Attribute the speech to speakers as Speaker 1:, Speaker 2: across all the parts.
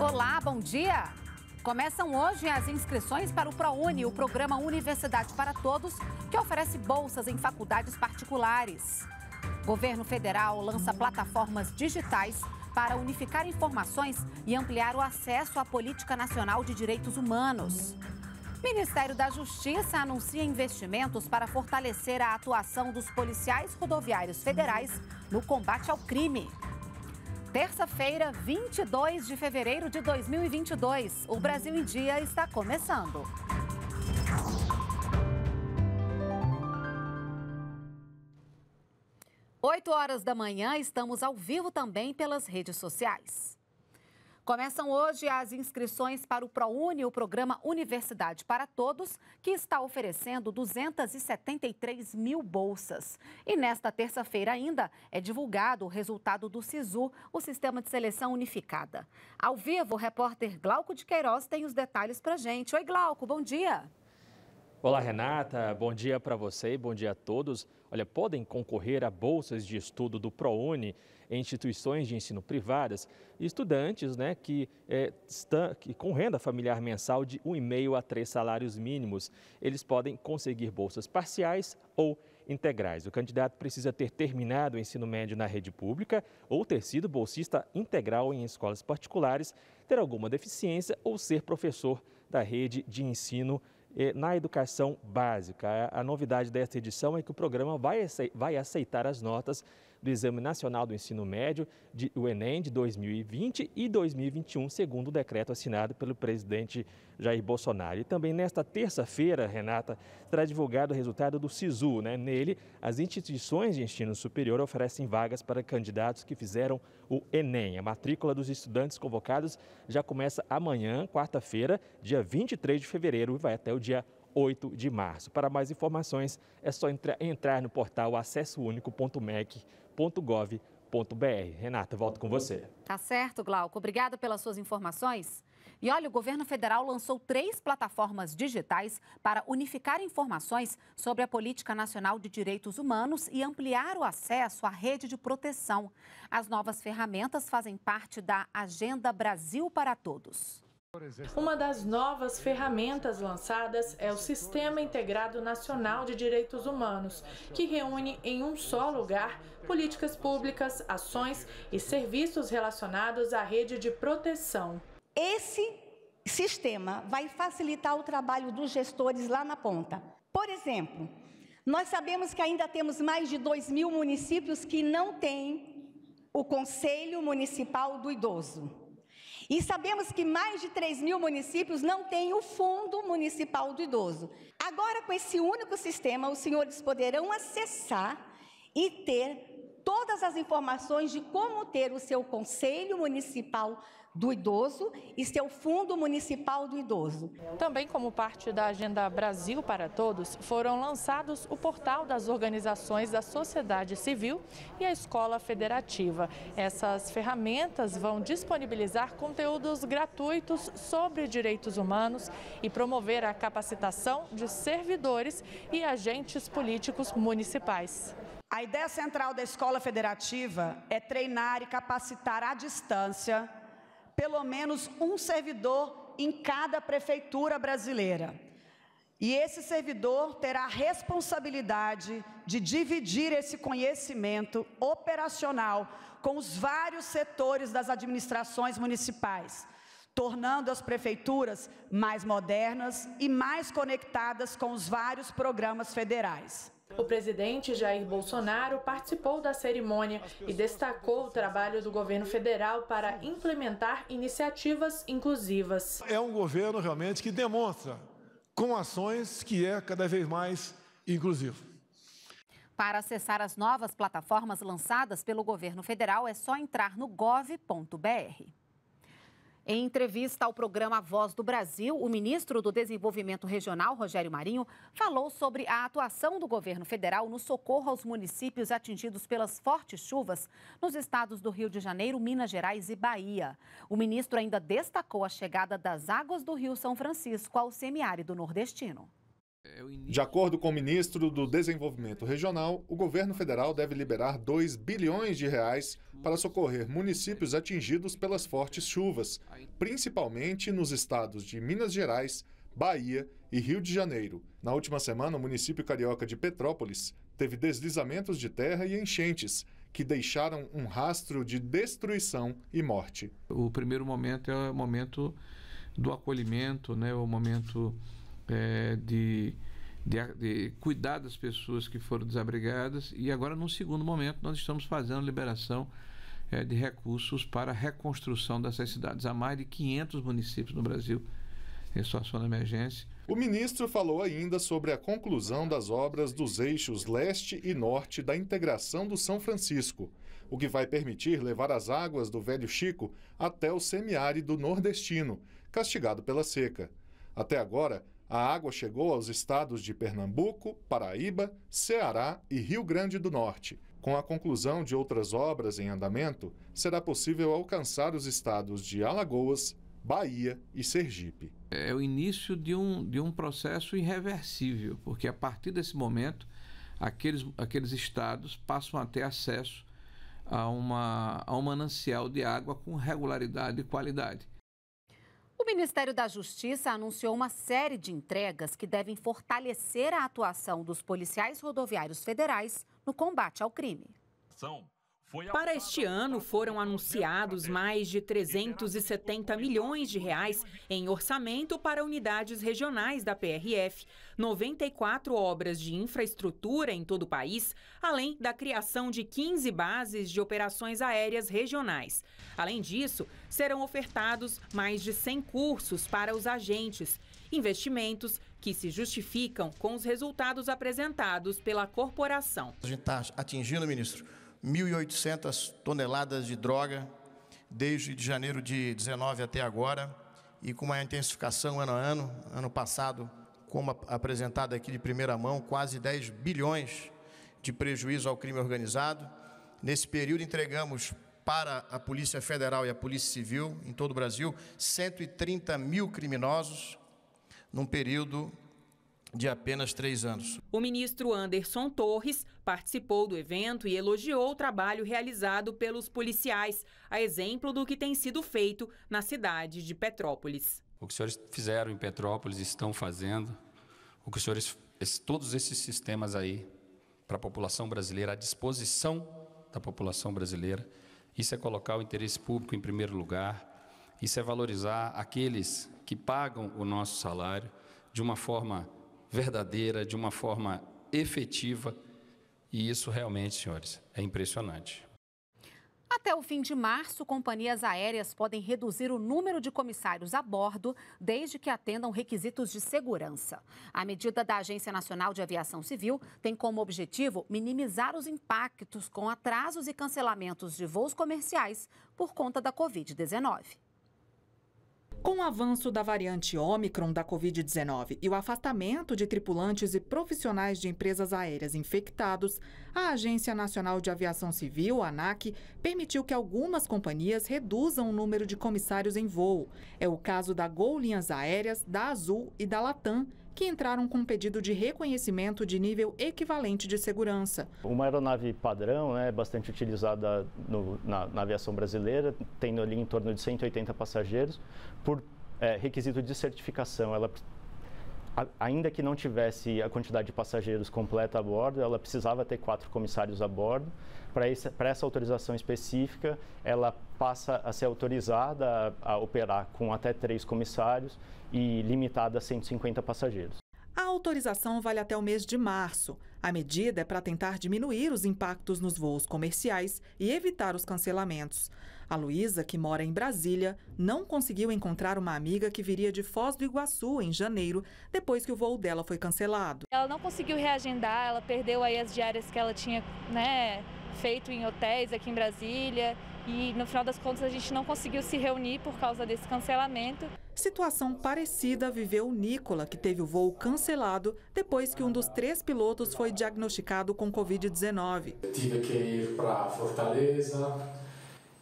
Speaker 1: Olá, bom dia! Começam hoje as inscrições para o ProUni, o programa Universidade para Todos, que oferece bolsas em faculdades particulares. Governo federal lança plataformas digitais para unificar informações e ampliar o acesso à política nacional de direitos humanos. Ministério da Justiça anuncia investimentos para fortalecer a atuação dos policiais rodoviários federais no combate ao crime. Terça-feira, 22 de fevereiro de 2022. O Brasil em Dia está começando. Oito horas da manhã, estamos ao vivo também pelas redes sociais. Começam hoje as inscrições para o ProUni, o programa Universidade para Todos, que está oferecendo 273 mil bolsas. E nesta terça-feira ainda é divulgado o resultado do SISU, o Sistema de Seleção Unificada. Ao vivo, o repórter Glauco de Queiroz tem os detalhes para gente. Oi, Glauco, bom dia.
Speaker 2: Olá, Renata. Bom dia para você e bom dia a todos. Olha, podem concorrer a bolsas de estudo do ProUni em instituições de ensino privadas, estudantes né, que, é, estão, que com renda familiar mensal de 1,5 a 3 salários mínimos, eles podem conseguir bolsas parciais ou integrais. O candidato precisa ter terminado o ensino médio na rede pública ou ter sido bolsista integral em escolas particulares, ter alguma deficiência ou ser professor da rede de ensino eh, na educação básica. A novidade desta edição é que o programa vai aceitar as notas do Exame Nacional do Ensino Médio, de, o Enem, de 2020 e 2021, segundo o decreto assinado pelo presidente Jair Bolsonaro. E também nesta terça-feira, Renata, será divulgado o resultado do SISU. Né? Nele, as instituições de ensino superior oferecem vagas para candidatos que fizeram o Enem. A matrícula dos estudantes convocados já começa amanhã, quarta-feira, dia 23 de fevereiro, e vai até o dia 8 de março. Para mais informações, é só entrar no portal acessounico.mec.gov.br. Renata, volto com você.
Speaker 1: Tá certo, Glauco. Obrigada pelas suas informações. E olha, o governo federal lançou três plataformas digitais para unificar informações sobre a política nacional de direitos humanos e ampliar o acesso à rede de proteção. As novas ferramentas fazem parte
Speaker 3: da Agenda Brasil para Todos. Uma das novas ferramentas lançadas é o Sistema Integrado Nacional de Direitos Humanos, que reúne em um só lugar políticas públicas, ações e serviços relacionados à rede de proteção. Esse sistema vai facilitar o trabalho dos gestores lá na ponta. Por exemplo, nós sabemos que ainda temos mais de 2 mil municípios que não têm o Conselho Municipal
Speaker 1: do Idoso. E sabemos que mais de 3 mil municípios não têm o Fundo Municipal do Idoso. Agora, com esse único sistema, os senhores poderão acessar e ter todas as informações de como ter o seu Conselho
Speaker 3: Municipal do Idoso e seu Fundo Municipal do Idoso. Também, como parte da Agenda Brasil para Todos, foram lançados o portal das organizações da sociedade civil e a Escola Federativa. Essas ferramentas vão disponibilizar conteúdos gratuitos sobre direitos humanos e promover a capacitação de servidores e agentes políticos municipais. A ideia central da escola federativa é treinar e capacitar à
Speaker 1: distância pelo menos um servidor em cada prefeitura brasileira.
Speaker 3: E esse servidor terá a responsabilidade de dividir esse conhecimento operacional com os vários setores das
Speaker 1: administrações municipais, tornando as prefeituras mais modernas
Speaker 3: e mais conectadas com os vários programas federais. O presidente Jair Bolsonaro participou da cerimônia e destacou o assim. trabalho do governo federal para implementar iniciativas inclusivas.
Speaker 4: É um governo realmente que demonstra com ações que é cada vez mais inclusivo.
Speaker 3: Para
Speaker 1: acessar as novas plataformas lançadas pelo governo federal, é só entrar no gov.br. Em entrevista ao programa Voz do Brasil, o ministro do Desenvolvimento Regional, Rogério Marinho, falou sobre a atuação do governo federal no socorro aos municípios atingidos pelas fortes chuvas nos estados do Rio de Janeiro, Minas Gerais e Bahia. O ministro ainda destacou a chegada das águas do Rio São Francisco ao semiárido nordestino.
Speaker 4: É, de acordo com o é ministro do Desenvolvimento Regional, o governo federal deve liberar 2 bilhões de reais para socorrer municípios atingidos pelas fortes chuvas, principalmente nos estados de Minas Gerais, Bahia e Rio de Janeiro. Na última semana, o município carioca de Petrópolis teve deslizamentos de terra e enchentes, que deixaram um rastro de destruição e
Speaker 2: morte. O primeiro momento é o momento do acolhimento, né? o momento é, de, de, de, cuidar das pessoas que foram desabrigadas e agora, num segundo momento, nós estamos fazendo liberação é, de recursos para a reconstrução dessas cidades. Há mais de 500 municípios no Brasil em situação de emergência.
Speaker 4: O ministro falou ainda sobre a conclusão das obras dos eixos leste e norte da integração do São Francisco, o que vai permitir levar as águas do Velho Chico até o semiárido nordestino, castigado pela seca. Até agora, a água chegou aos estados de Pernambuco, Paraíba, Ceará e Rio Grande do Norte. Com a conclusão de outras obras em andamento, será possível alcançar os estados de Alagoas, Bahia e Sergipe.
Speaker 2: É o início de um, de um processo irreversível, porque a partir desse momento, aqueles, aqueles estados passam a ter acesso a, uma, a um manancial de água com regularidade e qualidade.
Speaker 1: O Ministério da Justiça anunciou uma série de entregas que devem fortalecer a atuação dos policiais rodoviários federais no combate ao crime.
Speaker 2: São para este
Speaker 3: ano, foram anunciados mais de 370 milhões de reais em orçamento para unidades regionais da PRF, 94 obras de infraestrutura em todo o país, além da criação de 15 bases de operações aéreas regionais. Além disso, serão ofertados mais de 100 cursos para os agentes, investimentos que se justificam com os resultados apresentados pela corporação. A gente
Speaker 4: está atingindo, ministro, 1.800 toneladas de droga desde de janeiro de 19 até agora e com uma intensificação ano a ano. Ano passado, como apresentado aqui de primeira mão, quase 10 bilhões de prejuízo ao crime organizado. Nesse período, entregamos para a Polícia Federal e a Polícia Civil em todo o Brasil 130 mil criminosos num período de apenas três anos.
Speaker 3: O ministro Anderson Torres participou do evento e elogiou o trabalho realizado pelos policiais, a exemplo do que tem sido feito na cidade de Petrópolis.
Speaker 2: O que os senhores fizeram em Petrópolis estão fazendo, o que os senhores, todos esses sistemas aí para a população brasileira, à disposição da população brasileira, isso é colocar o interesse público em primeiro lugar, isso é valorizar aqueles que pagam o nosso salário de uma forma verdadeira, de uma forma efetiva. E isso realmente, senhores, é impressionante.
Speaker 1: Até o fim de março, companhias aéreas podem reduzir o número de comissários a bordo, desde que atendam requisitos de segurança. A medida da Agência Nacional de Aviação Civil tem como objetivo minimizar os impactos com atrasos e cancelamentos de voos comerciais por conta da
Speaker 3: Covid-19. Com o avanço da variante Ômicron da Covid-19 e o afastamento de tripulantes e profissionais de empresas aéreas infectados, a Agência Nacional de Aviação Civil, ANAC, permitiu que algumas companhias reduzam o número de comissários em voo. É o caso da Gol Linhas Aéreas, da Azul e da Latam, que entraram com um pedido de reconhecimento de nível equivalente de segurança.
Speaker 2: Uma aeronave padrão, né, bastante utilizada no, na, na aviação brasileira, tendo ali em torno de 180 passageiros, por é, requisito de certificação, ela ainda que não tivesse a quantidade de passageiros completa a bordo, ela precisava ter quatro comissários a bordo. Para essa autorização específica, ela passa a ser autorizada a, a operar com até três comissários e limitada a 150 passageiros.
Speaker 3: A autorização vale até o mês de março. A medida é para tentar diminuir os impactos nos voos comerciais e evitar os cancelamentos. A Luísa, que mora em Brasília, não conseguiu encontrar uma amiga que viria de Foz do Iguaçu em janeiro, depois que o voo dela foi cancelado. Ela não conseguiu reagendar, ela perdeu aí as diárias que ela tinha, né, feito em hotéis aqui em Brasília e no final das contas a gente não conseguiu se reunir por causa desse cancelamento. Situação parecida viveu Nicola, que teve o voo cancelado depois que um dos três pilotos foi diagnosticado com Covid-19. Tive que ir para Fortaleza,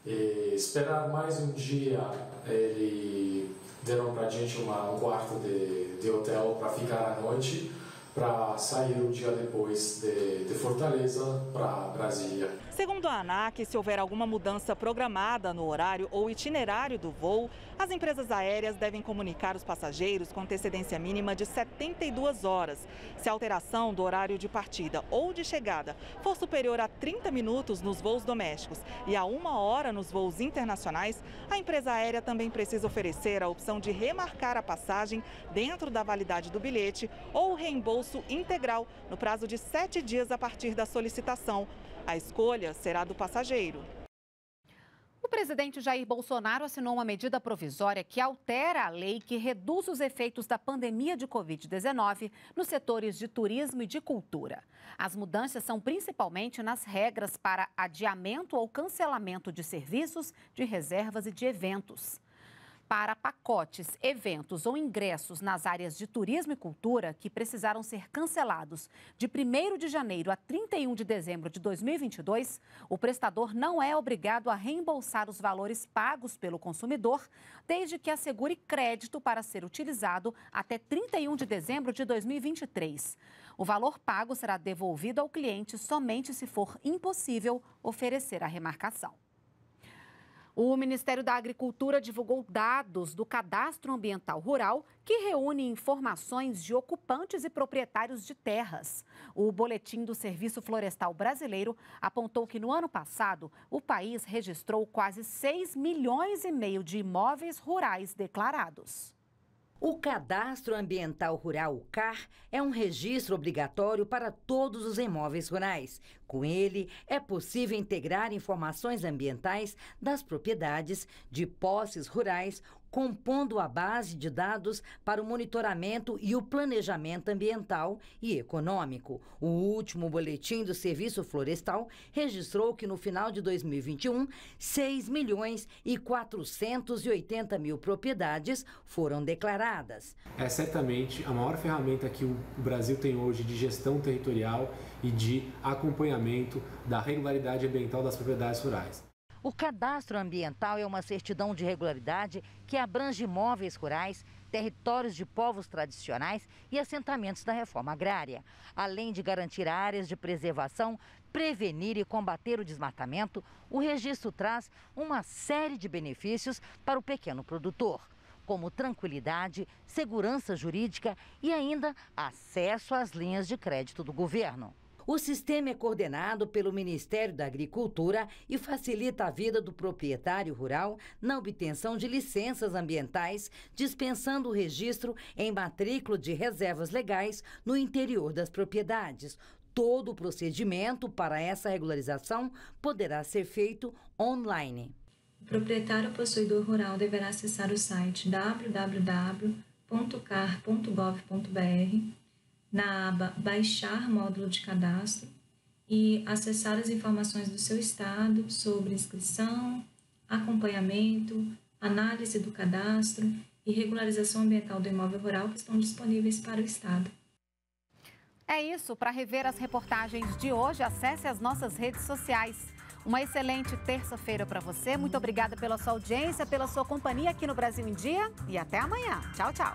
Speaker 2: e esperar mais um dia ele deram para a gente uma, um quarto de, de hotel para ficar à noite para sair o um dia depois de, de Fortaleza para Brasília.
Speaker 3: Segundo a ANAC, se houver alguma mudança programada no horário ou itinerário do voo, as empresas aéreas devem comunicar os passageiros com antecedência mínima de 72 horas. Se a alteração do horário de partida ou de chegada for superior a 30 minutos nos voos domésticos e a uma hora nos voos internacionais, a empresa aérea também precisa oferecer a opção de remarcar a passagem dentro da validade do bilhete ou reembolso integral no prazo de sete dias a partir da solicitação. A escolha será do passageiro.
Speaker 1: O presidente Jair Bolsonaro assinou uma medida provisória que altera a lei que reduz os efeitos da pandemia de Covid-19 nos setores de turismo e de cultura. As mudanças são principalmente nas regras para adiamento ou cancelamento de serviços, de reservas e de eventos para pacotes, eventos ou ingressos nas áreas de turismo e cultura que precisaram ser cancelados de 1 de janeiro a 31 de dezembro de 2022, o prestador não é obrigado a reembolsar os valores pagos pelo consumidor, desde que assegure crédito para ser utilizado até 31 de dezembro de 2023. O valor pago será devolvido ao cliente somente se for impossível oferecer a remarcação. O Ministério da Agricultura divulgou dados do Cadastro Ambiental Rural, que reúne informações de ocupantes e proprietários de terras. O boletim do Serviço Florestal Brasileiro apontou que no ano passado, o país registrou quase 6 milhões
Speaker 5: e meio de imóveis rurais declarados. O Cadastro Ambiental Rural, o CAR, é um registro obrigatório para todos os imóveis rurais. Com ele, é possível integrar informações ambientais das propriedades, de posses rurais compondo a base de dados para o monitoramento e o planejamento ambiental e econômico. O último boletim do Serviço Florestal registrou que no final de 2021, 6 milhões e 480 mil propriedades foram declaradas.
Speaker 2: É certamente a maior ferramenta que o Brasil tem hoje de gestão territorial e de acompanhamento da regularidade ambiental das propriedades rurais.
Speaker 5: O cadastro ambiental é uma certidão de regularidade que abrange imóveis rurais, territórios de povos tradicionais e assentamentos da reforma agrária, além de garantir áreas de preservação, prevenir e combater o desmatamento. O registro traz uma série de benefícios para o pequeno produtor como tranquilidade, segurança jurídica e ainda acesso às linhas de crédito do governo. O sistema é coordenado pelo Ministério da Agricultura e facilita a vida do proprietário rural na obtenção de licenças ambientais, dispensando o registro em matrícula de reservas legais no interior das propriedades. Todo o procedimento para essa regularização poderá ser feito online. O proprietário possuidor rural deverá acessar o site www.car.gov.br
Speaker 2: na aba Baixar módulo de cadastro e acessar as informações do seu estado sobre inscrição, acompanhamento, análise do cadastro e regularização ambiental do imóvel rural que estão disponíveis
Speaker 1: para o estado. É isso. Para rever as reportagens de hoje, acesse as nossas redes sociais. Uma excelente terça-feira para você. Muito obrigada pela sua audiência, pela sua companhia aqui no Brasil em Dia e até amanhã. Tchau, tchau.